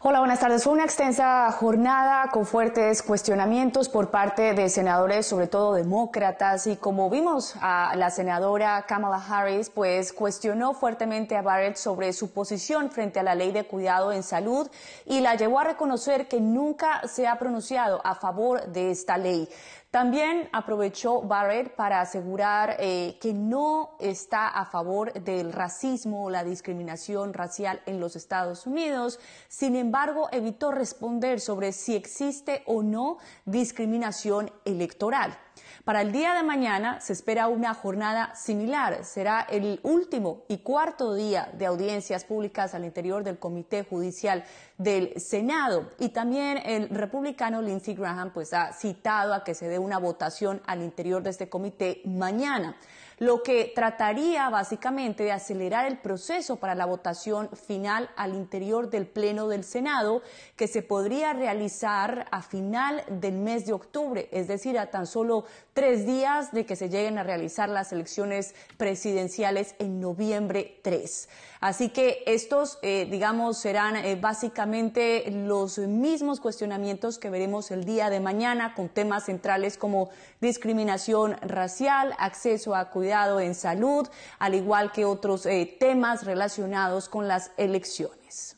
Hola, buenas tardes. Fue una extensa jornada con fuertes cuestionamientos por parte de senadores, sobre todo demócratas, y como vimos a la senadora Kamala Harris, pues cuestionó fuertemente a Barrett sobre su posición frente a la ley de cuidado en salud y la llevó a reconocer que nunca se ha pronunciado a favor de esta ley. También aprovechó Barrett para asegurar eh, que no está a favor del racismo o la discriminación racial en los Estados Unidos. Sin embargo, embargo, evitó responder sobre si existe o no discriminación electoral. Para el día de mañana se espera una jornada similar. Será el último y cuarto día de audiencias públicas al interior del Comité Judicial del Senado. Y también el republicano Lindsey Graham pues, ha citado a que se dé una votación al interior de este comité mañana, lo que trataría básicamente de acelerar el proceso para la votación final al interior del Pleno del Senado, que se podría realizar a final del mes de octubre, es decir, a tan solo tres días de que se lleguen a realizar las elecciones presidenciales en noviembre 3. Así que estos, eh, digamos, serán eh, básicamente los mismos cuestionamientos que veremos el día de mañana con temas centrales como discriminación racial, acceso a cuidado en salud, al igual que otros eh, temas relacionados con las elecciones.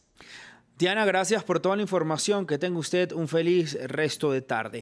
Diana, gracias por toda la información. Que tenga usted un feliz resto de tarde.